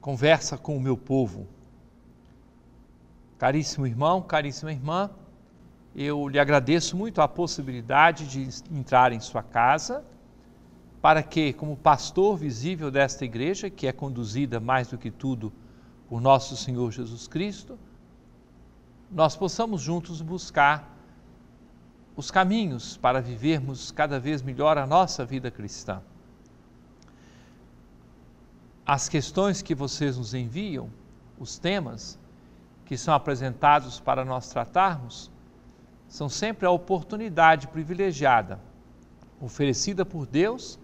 conversa com o meu povo. Caríssimo irmão, caríssima irmã, eu lhe agradeço muito a possibilidade de entrar em sua casa, para que, como pastor visível desta igreja, que é conduzida mais do que tudo por nosso Senhor Jesus Cristo, nós possamos juntos buscar os caminhos para vivermos cada vez melhor a nossa vida cristã as questões que vocês nos enviam, os temas que são apresentados para nós tratarmos, são sempre a oportunidade privilegiada oferecida por Deus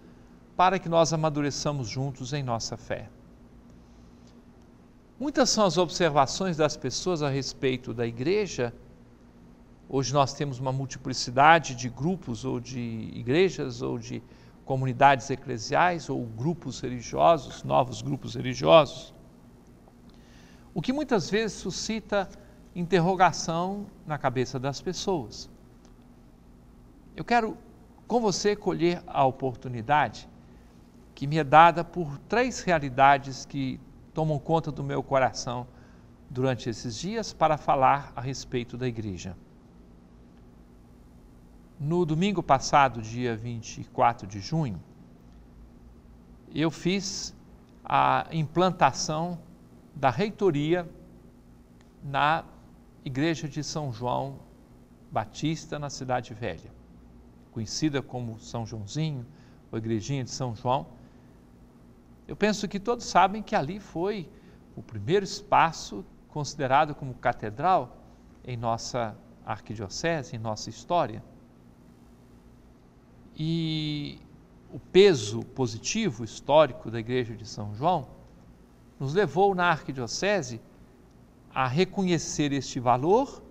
para que nós amadureçamos juntos em nossa fé. Muitas são as observações das pessoas a respeito da igreja. Hoje nós temos uma multiplicidade de grupos ou de igrejas ou de comunidades eclesiais ou grupos religiosos, novos grupos religiosos, o que muitas vezes suscita interrogação na cabeça das pessoas. Eu quero com você colher a oportunidade que me é dada por três realidades que tomam conta do meu coração durante esses dias para falar a respeito da igreja. No domingo passado, dia 24 de junho, eu fiz a implantação da reitoria na Igreja de São João Batista, na Cidade Velha, conhecida como São Joãozinho, ou Igrejinha de São João. Eu penso que todos sabem que ali foi o primeiro espaço considerado como catedral em nossa arquidiocese, em nossa história. E o peso positivo histórico da Igreja de São João nos levou na arquidiocese a reconhecer este valor,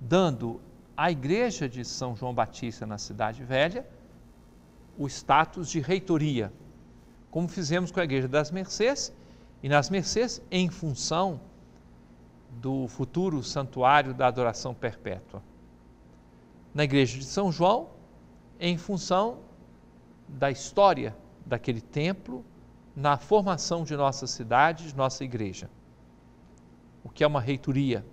dando à Igreja de São João Batista na Cidade Velha o status de reitoria, como fizemos com a Igreja das Mercês, e nas Mercês, em função do futuro santuário da adoração perpétua. Na Igreja de São João, em função da história daquele templo na formação de nossa cidade, de nossa igreja. O que é uma reitoria?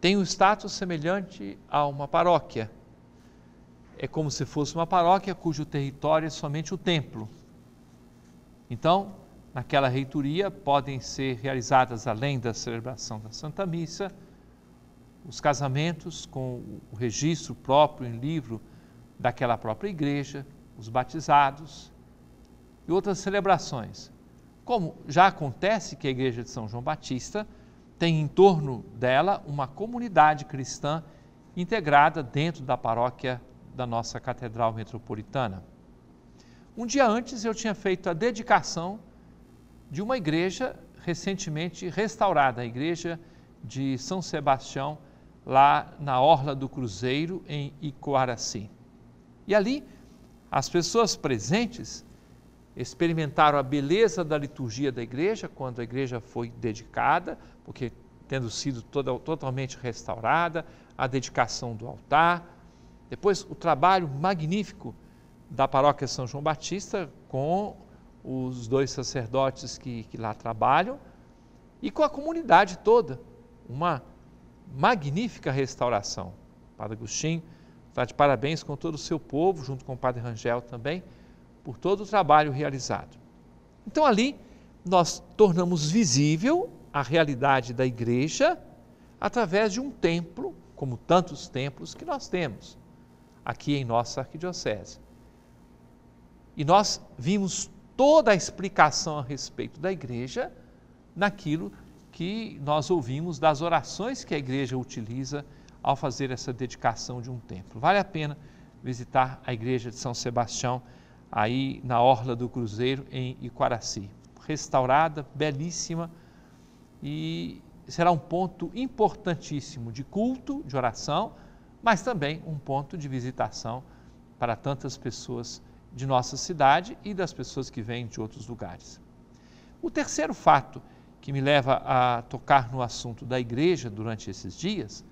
Tem um status semelhante a uma paróquia. É como se fosse uma paróquia cujo território é somente o templo. Então, naquela reitoria podem ser realizadas, além da celebração da Santa Missa, os casamentos com o registro próprio em livro daquela própria igreja, os batizados e outras celebrações. Como já acontece que a igreja de São João Batista tem em torno dela uma comunidade cristã integrada dentro da paróquia da nossa Catedral Metropolitana. Um dia antes eu tinha feito a dedicação de uma igreja recentemente restaurada, a igreja de São Sebastião, lá na Orla do Cruzeiro, em Icoaraci. E ali, as pessoas presentes experimentaram a beleza da liturgia da igreja, quando a igreja foi dedicada, porque tendo sido toda, totalmente restaurada, a dedicação do altar, depois o trabalho magnífico da paróquia São João Batista com os dois sacerdotes que, que lá trabalham e com a comunidade toda. Uma magnífica restauração. Padre Agostinho Está de parabéns com todo o seu povo, junto com o Padre Rangel também, por todo o trabalho realizado. Então ali nós tornamos visível a realidade da igreja através de um templo, como tantos templos que nós temos aqui em nossa arquidiocese. E nós vimos toda a explicação a respeito da igreja naquilo que nós ouvimos das orações que a igreja utiliza ao fazer essa dedicação de um templo. Vale a pena visitar a igreja de São Sebastião, aí na Orla do Cruzeiro, em Iquaraci. Restaurada, belíssima e será um ponto importantíssimo de culto, de oração, mas também um ponto de visitação para tantas pessoas de nossa cidade e das pessoas que vêm de outros lugares. O terceiro fato que me leva a tocar no assunto da igreja durante esses dias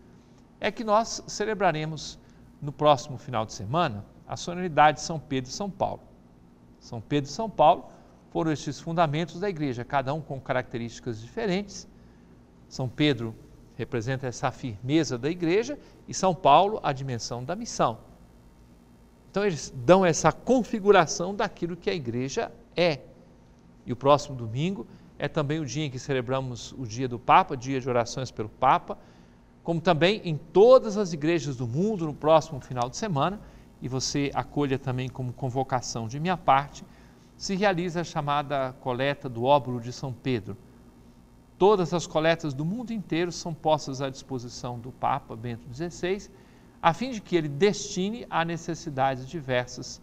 é que nós celebraremos no próximo final de semana a solenidade de São Pedro e São Paulo. São Pedro e São Paulo foram estes fundamentos da igreja, cada um com características diferentes. São Pedro representa essa firmeza da igreja e São Paulo a dimensão da missão. Então eles dão essa configuração daquilo que a igreja é. E o próximo domingo é também o dia em que celebramos o dia do Papa, dia de orações pelo Papa como também em todas as igrejas do mundo no próximo final de semana, e você acolha também como convocação de minha parte, se realiza a chamada coleta do óbolo de São Pedro. Todas as coletas do mundo inteiro são postas à disposição do Papa Bento XVI, a fim de que ele destine a necessidades diversas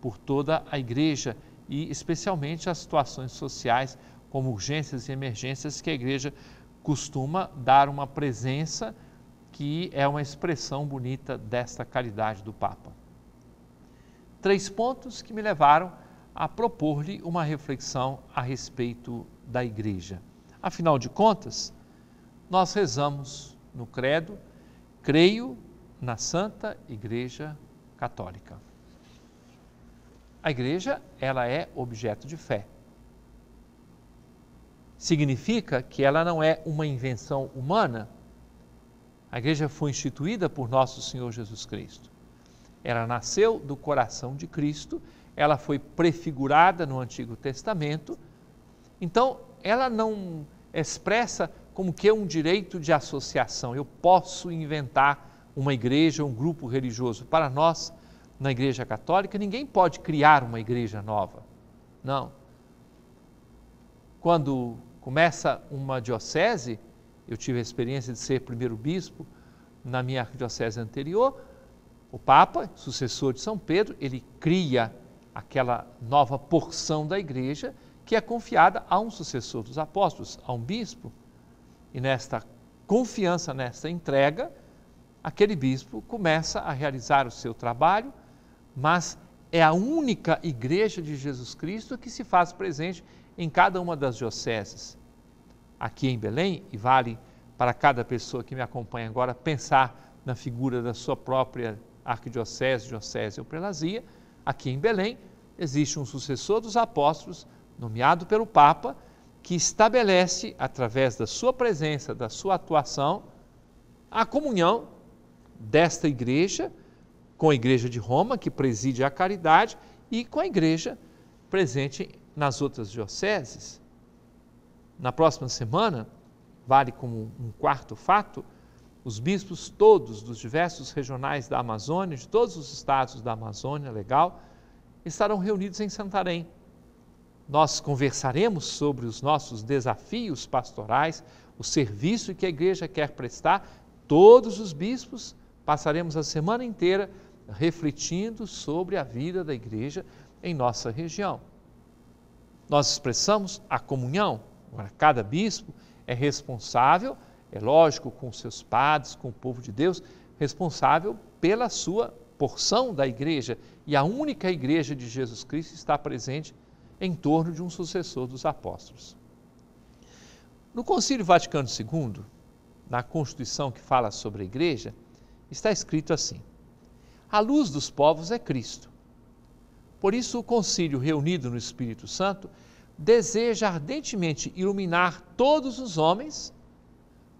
por toda a igreja e especialmente as situações sociais, como urgências e emergências, que a igreja costuma dar uma presença que é uma expressão bonita desta caridade do Papa. Três pontos que me levaram a propor-lhe uma reflexão a respeito da Igreja. Afinal de contas, nós rezamos no Credo, creio na Santa Igreja Católica. A Igreja, ela é objeto de fé. Significa que ela não é uma invenção humana a igreja foi instituída por nosso Senhor Jesus Cristo. Ela nasceu do coração de Cristo, ela foi prefigurada no Antigo Testamento. Então, ela não expressa como que é um direito de associação. Eu posso inventar uma igreja, um grupo religioso. Para nós, na Igreja Católica, ninguém pode criar uma igreja nova. Não. Quando começa uma diocese, eu tive a experiência de ser primeiro bispo na minha arquidiocese anterior. O Papa, sucessor de São Pedro, ele cria aquela nova porção da igreja que é confiada a um sucessor dos apóstolos, a um bispo. E nesta confiança, nesta entrega, aquele bispo começa a realizar o seu trabalho, mas é a única igreja de Jesus Cristo que se faz presente em cada uma das dioceses aqui em Belém, e vale para cada pessoa que me acompanha agora pensar na figura da sua própria arquidiocese, diocese ou prelazia, aqui em Belém existe um sucessor dos apóstolos, nomeado pelo Papa, que estabelece, através da sua presença, da sua atuação, a comunhão desta igreja com a igreja de Roma, que preside a caridade, e com a igreja presente nas outras dioceses na próxima semana, vale como um quarto fato, os bispos todos dos diversos regionais da Amazônia, de todos os estados da Amazônia, legal, estarão reunidos em Santarém. Nós conversaremos sobre os nossos desafios pastorais, o serviço que a igreja quer prestar. Todos os bispos passaremos a semana inteira refletindo sobre a vida da igreja em nossa região. Nós expressamos a comunhão, Agora, cada bispo é responsável, é lógico, com seus padres, com o povo de Deus, responsável pela sua porção da igreja. E a única igreja de Jesus Cristo está presente em torno de um sucessor dos apóstolos. No Concílio Vaticano II, na Constituição que fala sobre a igreja, está escrito assim: A luz dos povos é Cristo. Por isso, o concílio reunido no Espírito Santo deseja ardentemente iluminar todos os homens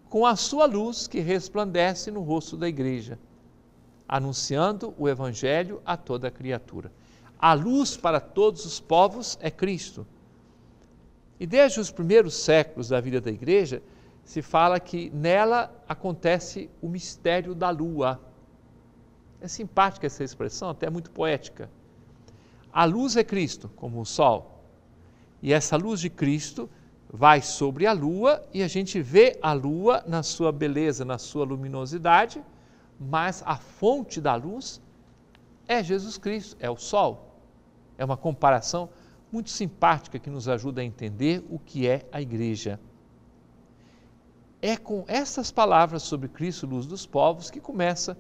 com a sua luz que resplandece no rosto da igreja, anunciando o evangelho a toda criatura. A luz para todos os povos é Cristo. E desde os primeiros séculos da vida da igreja, se fala que nela acontece o mistério da lua. É simpática essa expressão, até muito poética. A luz é Cristo, como o sol e essa luz de Cristo vai sobre a lua e a gente vê a lua na sua beleza, na sua luminosidade, mas a fonte da luz é Jesus Cristo, é o sol. É uma comparação muito simpática que nos ajuda a entender o que é a igreja. É com essas palavras sobre Cristo, luz dos povos, que começa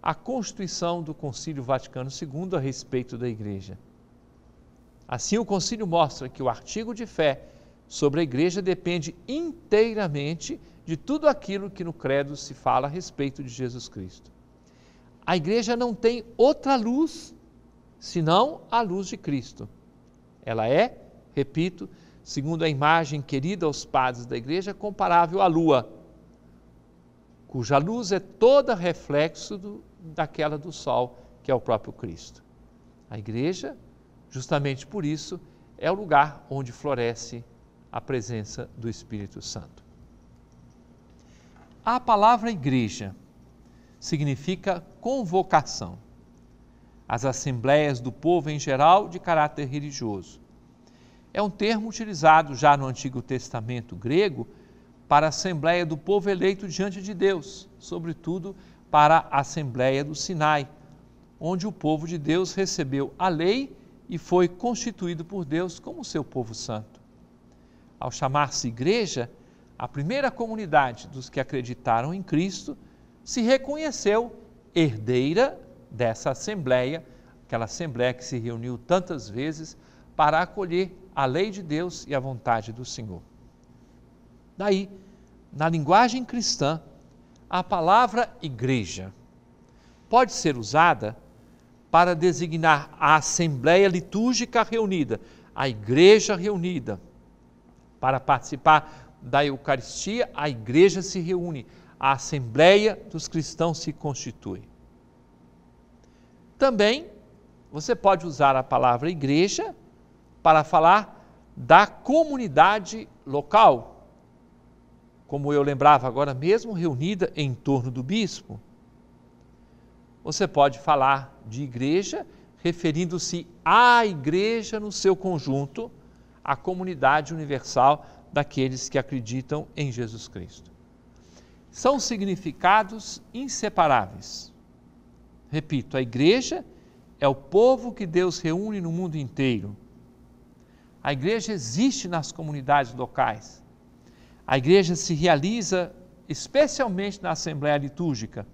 a constituição do Concílio Vaticano II a respeito da igreja. Assim, o concílio mostra que o artigo de fé sobre a igreja depende inteiramente de tudo aquilo que no credo se fala a respeito de Jesus Cristo. A igreja não tem outra luz senão a luz de Cristo. Ela é, repito, segundo a imagem querida aos padres da igreja, comparável à lua, cuja luz é toda reflexo do, daquela do sol, que é o próprio Cristo. A igreja Justamente por isso, é o lugar onde floresce a presença do Espírito Santo. A palavra igreja significa convocação. As assembleias do povo em geral de caráter religioso. É um termo utilizado já no Antigo Testamento grego para a assembleia do povo eleito diante de Deus, sobretudo para a assembleia do Sinai, onde o povo de Deus recebeu a lei e foi constituído por Deus como seu povo santo. Ao chamar-se igreja, a primeira comunidade dos que acreditaram em Cristo se reconheceu herdeira dessa assembleia, aquela assembleia que se reuniu tantas vezes para acolher a lei de Deus e a vontade do Senhor. Daí, na linguagem cristã, a palavra igreja pode ser usada para designar a assembleia litúrgica reunida, a igreja reunida. Para participar da Eucaristia, a igreja se reúne, a assembleia dos cristãos se constitui. Também você pode usar a palavra igreja para falar da comunidade local. Como eu lembrava agora mesmo, reunida em torno do bispo. Você pode falar de igreja, referindo-se à igreja no seu conjunto, à comunidade universal daqueles que acreditam em Jesus Cristo. São significados inseparáveis. Repito, a igreja é o povo que Deus reúne no mundo inteiro. A igreja existe nas comunidades locais. A igreja se realiza especialmente na assembleia litúrgica.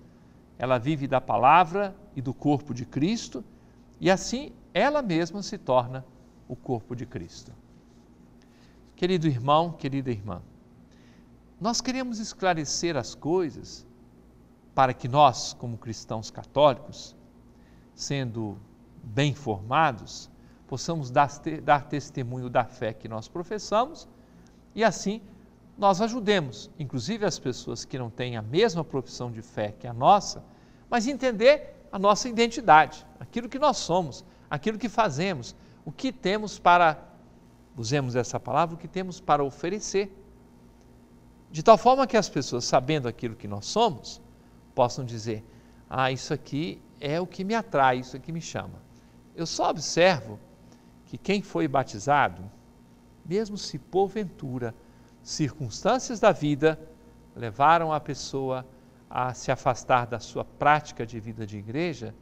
Ela vive da palavra, e do corpo de Cristo, e assim ela mesma se torna o corpo de Cristo. Querido irmão, querida irmã, nós queremos esclarecer as coisas para que nós, como cristãos católicos, sendo bem formados, possamos dar, dar, testemunho da fé que nós professamos e assim nós ajudemos, inclusive as pessoas que não têm a mesma profissão de fé que a nossa, mas entender a nossa identidade, aquilo que nós somos, aquilo que fazemos, o que temos para, usemos essa palavra, o que temos para oferecer. De tal forma que as pessoas, sabendo aquilo que nós somos, possam dizer: Ah, isso aqui é o que me atrai, isso aqui me chama. Eu só observo que quem foi batizado, mesmo se porventura circunstâncias da vida levaram a pessoa a a se afastar da sua prática de vida de igreja,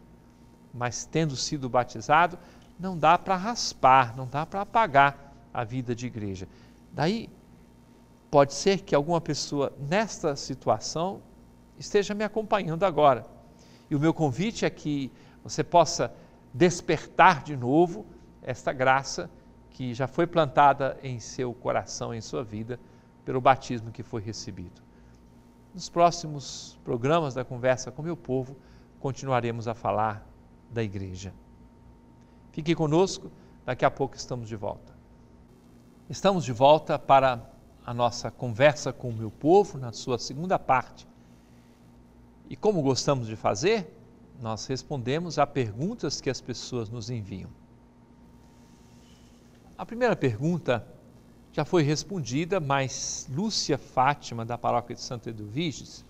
mas tendo sido batizado, não dá para raspar, não dá para apagar a vida de igreja. Daí, pode ser que alguma pessoa nesta situação esteja me acompanhando agora. E o meu convite é que você possa despertar de novo esta graça que já foi plantada em seu coração, em sua vida, pelo batismo que foi recebido. Nos próximos programas da Conversa com Meu Povo, continuaremos a falar da igreja. Fique conosco, daqui a pouco estamos de volta. Estamos de volta para a nossa conversa com o meu povo, na sua segunda parte. E como gostamos de fazer, nós respondemos a perguntas que as pessoas nos enviam. A primeira pergunta já foi respondida, mas Lúcia Fátima, da paróquia de Santa Eduviges,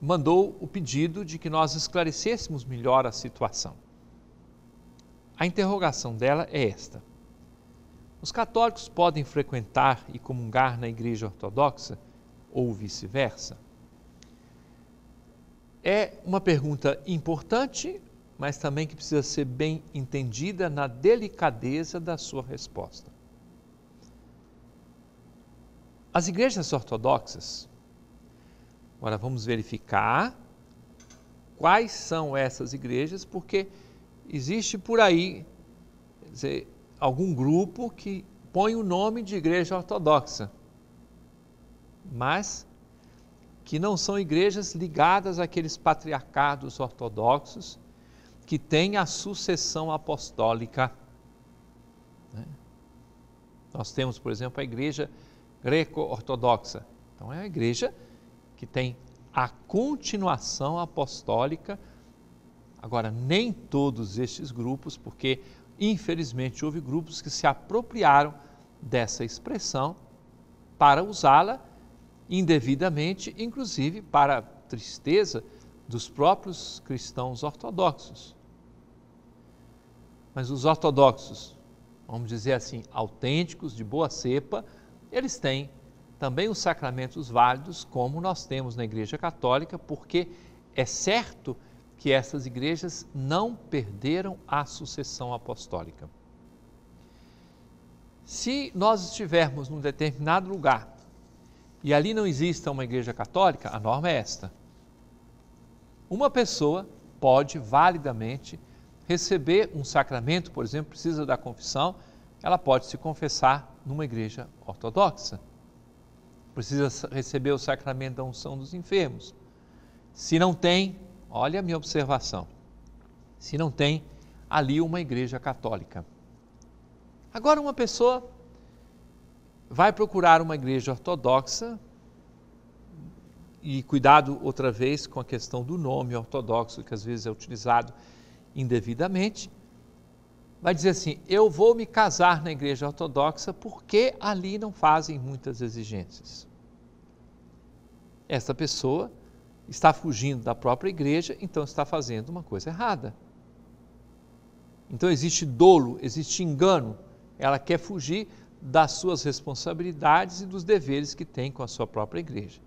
mandou o pedido de que nós esclarecêssemos melhor a situação. A interrogação dela é esta: Os católicos podem frequentar e comungar na Igreja Ortodoxa ou vice-versa? É uma pergunta importante, mas também que precisa ser bem entendida na delicadeza da sua resposta. As igrejas ortodoxas, agora vamos verificar quais são essas igrejas, porque existe por aí dizer, algum grupo que põe o nome de igreja ortodoxa, mas que não são igrejas ligadas àqueles patriarcados ortodoxos que têm a sucessão apostólica. Né? Nós temos, por exemplo, a igreja greco-ortodoxa. Então é a igreja que tem a continuação apostólica. Agora, nem todos estes grupos, porque infelizmente houve grupos que se apropriaram dessa expressão para usá-la indevidamente, inclusive para tristeza dos próprios cristãos ortodoxos. Mas os ortodoxos, vamos dizer assim, autênticos, de boa cepa, eles têm também os sacramentos válidos, como nós temos na Igreja Católica, porque é certo que essas igrejas não perderam a sucessão apostólica. Se nós estivermos num determinado lugar e ali não exista uma igreja católica, a norma é esta. Uma pessoa pode validamente receber um sacramento, por exemplo, precisa da confissão, ela pode se confessar numa igreja ortodoxa. Precisa receber o sacramento da unção dos enfermos. Se não tem, olha a minha observação. Se não tem, ali uma igreja católica. Agora, uma pessoa vai procurar uma igreja ortodoxa, e cuidado outra vez com a questão do nome ortodoxo, que às vezes é utilizado indevidamente, vai dizer assim: eu vou me casar na igreja ortodoxa porque ali não fazem muitas exigências. Esta pessoa está fugindo da própria igreja, então está fazendo uma coisa errada. Então existe dolo, existe engano. Ela quer fugir das suas responsabilidades e dos deveres que tem com a sua própria igreja.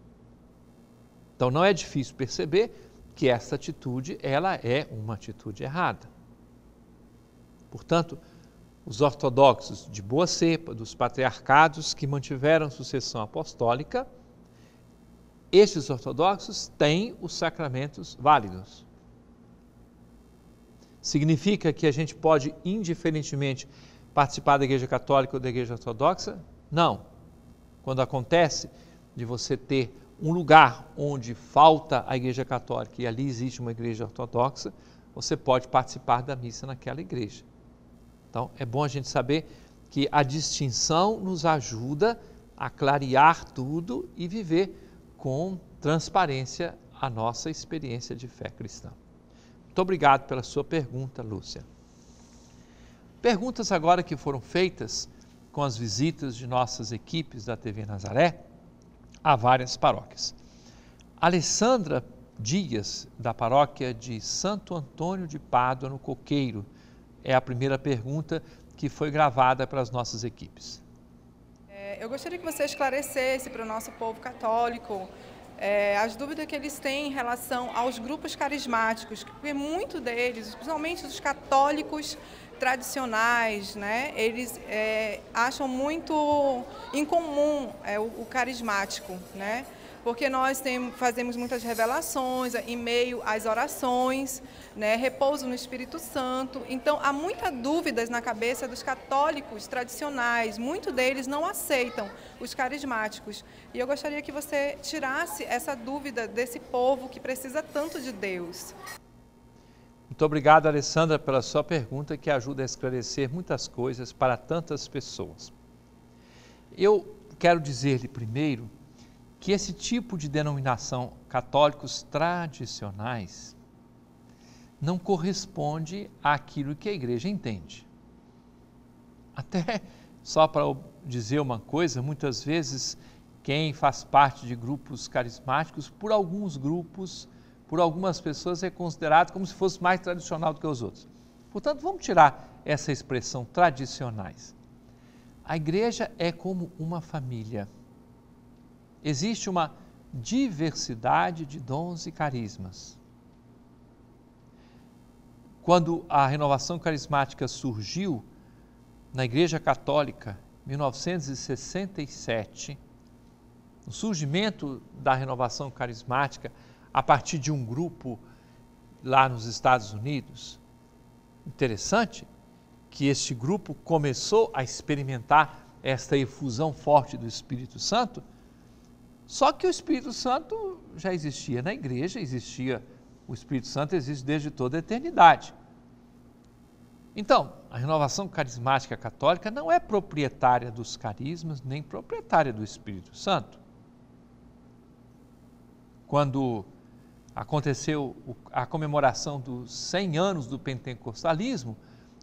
Então não é difícil perceber que essa atitude, ela é uma atitude errada. Portanto, os ortodoxos de boa cepa, dos patriarcados que mantiveram sucessão apostólica, estes ortodoxos têm os sacramentos válidos. Significa que a gente pode indiferentemente participar da Igreja Católica ou da Igreja Ortodoxa? Não. Quando acontece de você ter um lugar onde falta a Igreja Católica e ali existe uma Igreja Ortodoxa, você pode participar da missa naquela igreja. Então, é bom a gente saber que a distinção nos ajuda a clarear tudo e viver com transparência a nossa experiência de fé cristã. Muito obrigado pela sua pergunta, Lúcia. Perguntas agora que foram feitas com as visitas de nossas equipes da TV Nazaré a várias paróquias. Alessandra Dias, da paróquia de Santo Antônio de Pádua, no Coqueiro, é a primeira pergunta que foi gravada para as nossas equipes. É, eu gostaria que você esclarecesse para o nosso povo católico é, as dúvidas que eles têm em relação aos grupos carismáticos, porque muito deles, principalmente os católicos tradicionais, né, eles é, acham muito incomum é, o, o carismático, né? porque nós fazemos muitas revelações em meio às orações, né, repouso no Espírito Santo. Então, há muitas dúvidas na cabeça dos católicos tradicionais. Muitos deles não aceitam os carismáticos. E eu gostaria que você tirasse essa dúvida desse povo que precisa tanto de Deus. Muito obrigado, Alessandra, pela sua pergunta que ajuda a esclarecer muitas coisas para tantas pessoas. Eu quero dizer-lhe primeiro que esse tipo de denominação católicos tradicionais não corresponde àquilo que a igreja entende. Até só para dizer uma coisa, muitas vezes quem faz parte de grupos carismáticos, por alguns grupos, por algumas pessoas, é considerado como se fosse mais tradicional do que os outros. Portanto, vamos tirar essa expressão tradicionais. A igreja é como uma família. Existe uma diversidade de dons e carismas. Quando a renovação carismática surgiu na Igreja Católica, 1967, o surgimento da renovação carismática a partir de um grupo lá nos Estados Unidos. Interessante que este grupo começou a experimentar esta efusão forte do Espírito Santo só que o Espírito Santo já existia na igreja, existia, o Espírito Santo existe desde toda a eternidade. Então, a renovação carismática católica não é proprietária dos carismas, nem proprietária do Espírito Santo. Quando aconteceu a comemoração dos 100 anos do pentecostalismo,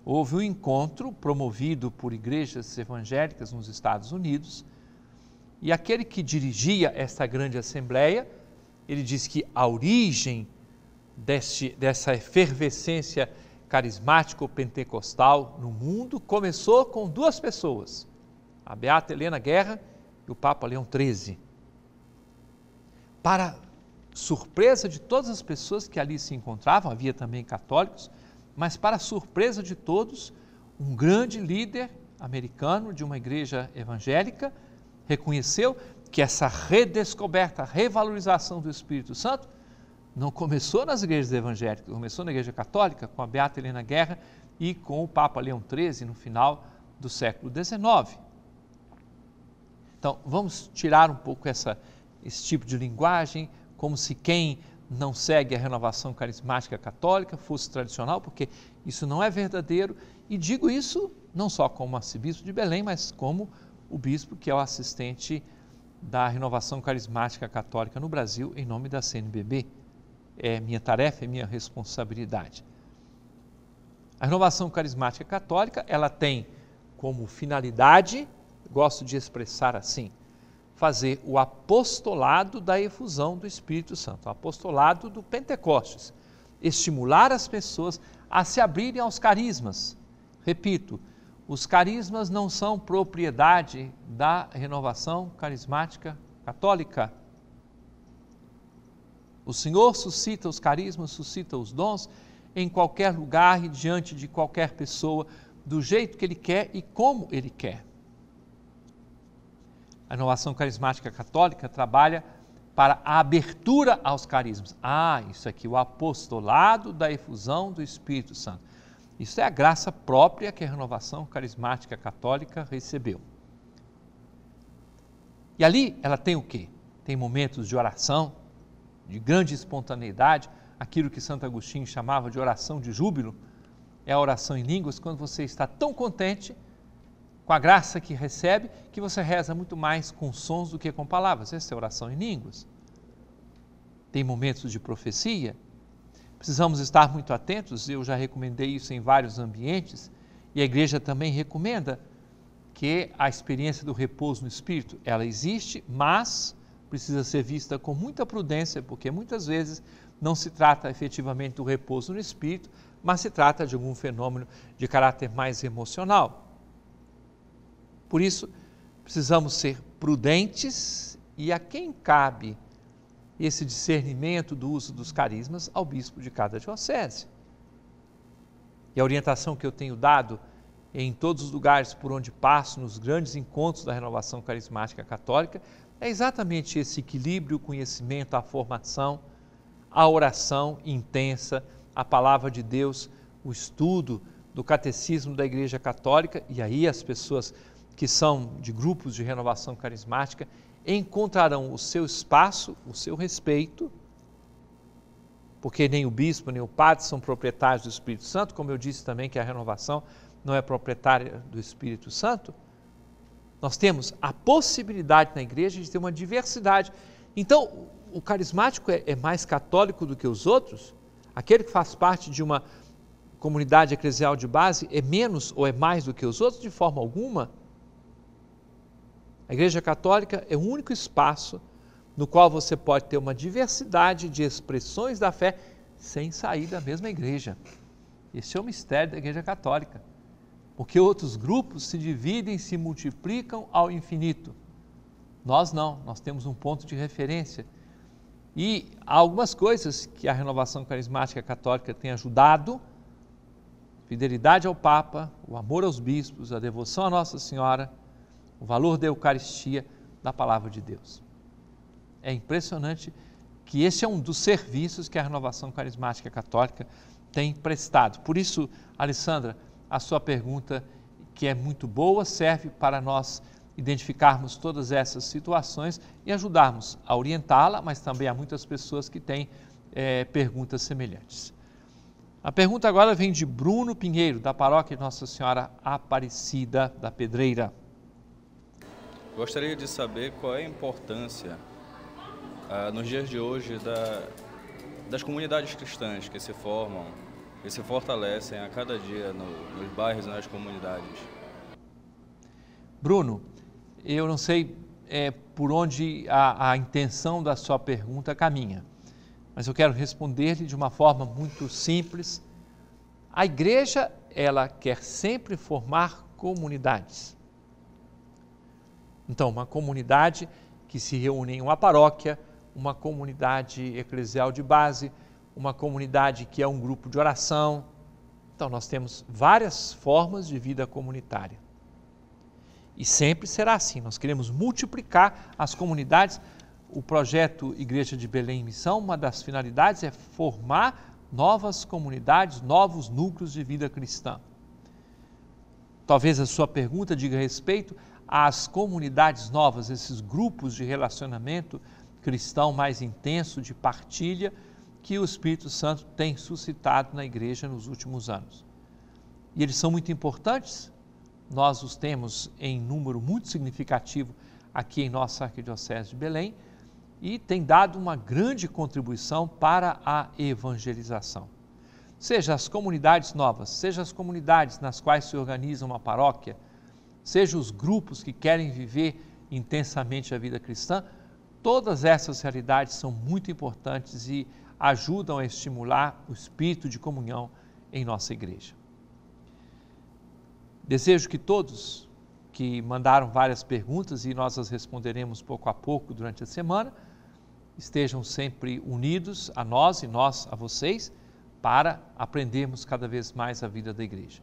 houve um encontro promovido por igrejas evangélicas nos Estados Unidos e aquele que dirigia esta grande assembleia, ele diz que a origem deste, dessa efervescência carismático-pentecostal no mundo começou com duas pessoas, a Beata Helena Guerra e o Papa Leão XIII. Para surpresa de todas as pessoas que ali se encontravam, havia também católicos, mas para surpresa de todos, um grande líder americano de uma igreja evangélica, reconheceu que essa redescoberta, revalorização do Espírito Santo não começou nas igrejas evangélicas, começou na Igreja Católica, com a Beata Helena Guerra e com o Papa Leão XIII no final do século XIX. Então, vamos tirar um pouco essa, esse tipo de linguagem, como se quem não segue a renovação carismática católica fosse tradicional, porque isso não é verdadeiro, e digo isso não só como arcebispo de Belém, mas como o bispo, que é o assistente da renovação carismática católica no Brasil, em nome da CNBB. É minha tarefa, é minha responsabilidade. A renovação carismática católica, ela tem como finalidade, gosto de expressar assim, fazer o apostolado da efusão do Espírito Santo, o apostolado do Pentecostes, estimular as pessoas a se abrirem aos carismas. Repito, os carismas não são propriedade da renovação carismática católica. O Senhor suscita os carismas, suscita os dons em qualquer lugar e diante de qualquer pessoa, do jeito que Ele quer e como Ele quer. A renovação carismática católica trabalha para a abertura aos carismas. Ah, isso aqui, o apostolado da efusão do Espírito Santo. Isso é a graça própria que a renovação carismática católica recebeu. E ali ela tem o quê? Tem momentos de oração, de grande espontaneidade, aquilo que Santo Agostinho chamava de oração de júbilo, é a oração em línguas quando você está tão contente com a graça que recebe que você reza muito mais com sons do que com palavras. Essa é a oração em línguas. Tem momentos de profecia, Precisamos estar muito atentos, eu já recomendei isso em vários ambientes, e a igreja também recomenda que a experiência do repouso no espírito, ela existe, mas precisa ser vista com muita prudência, porque muitas vezes não se trata efetivamente do repouso no espírito, mas se trata de algum fenômeno de caráter mais emocional. Por isso, precisamos ser prudentes e a quem cabe esse discernimento do uso dos carismas ao bispo de cada diocese. E a orientação que eu tenho dado em todos os lugares por onde passo, nos grandes encontros da renovação carismática católica, é exatamente esse equilíbrio, o conhecimento, a formação, a oração intensa, a palavra de Deus, o estudo do catecismo da Igreja Católica, e aí as pessoas que são de grupos de renovação carismática encontrarão o seu espaço, o seu respeito, porque nem o bispo nem o padre são proprietários do Espírito Santo, como eu disse também que a renovação não é proprietária do Espírito Santo. Nós temos a possibilidade na igreja de ter uma diversidade. Então, o carismático é, é mais católico do que os outros? Aquele que faz parte de uma comunidade eclesial de base é menos ou é mais do que os outros? De forma alguma. A Igreja Católica é o único espaço no qual você pode ter uma diversidade de expressões da fé sem sair da mesma igreja. Esse é o mistério da Igreja Católica. Porque outros grupos se dividem, se multiplicam ao infinito. Nós não, nós temos um ponto de referência. E há algumas coisas que a renovação carismática católica tem ajudado: fidelidade ao Papa, o amor aos bispos, a devoção à Nossa Senhora, o valor da Eucaristia, da palavra de Deus. É impressionante que esse é um dos serviços que a renovação carismática católica tem prestado. Por isso, Alessandra, a sua pergunta, que é muito boa, serve para nós identificarmos todas essas situações e ajudarmos a orientá-la, mas também há muitas pessoas que têm é, perguntas semelhantes. A pergunta agora vem de Bruno Pinheiro, da paróquia Nossa Senhora Aparecida da Pedreira. Gostaria de saber qual é a importância, ah, nos dias de hoje, da, das comunidades cristãs que se formam e se fortalecem a cada dia no, nos bairros e nas comunidades. Bruno, eu não sei é, por onde a, a intenção da sua pergunta caminha, mas eu quero responder-lhe de uma forma muito simples. A igreja, ela quer sempre formar comunidades. Então, uma comunidade que se reúne em uma paróquia, uma comunidade eclesial de base, uma comunidade que é um grupo de oração. Então, nós temos várias formas de vida comunitária. E sempre será assim. Nós queremos multiplicar as comunidades. O projeto Igreja de Belém em Missão, uma das finalidades é formar novas comunidades, novos núcleos de vida cristã. Talvez a sua pergunta diga respeito as comunidades novas, esses grupos de relacionamento cristão mais intenso, de partilha, que o Espírito Santo tem suscitado na igreja nos últimos anos. E eles são muito importantes, nós os temos em número muito significativo aqui em nossa Arquidiocese de Belém e tem dado uma grande contribuição para a evangelização. Seja as comunidades novas, seja as comunidades nas quais se organiza uma paróquia, seja os grupos que querem viver intensamente a vida cristã, todas essas realidades são muito importantes e ajudam a estimular o espírito de comunhão em nossa igreja. Desejo que todos que mandaram várias perguntas e nós as responderemos pouco a pouco durante a semana, estejam sempre unidos a nós e nós a vocês para aprendermos cada vez mais a vida da igreja.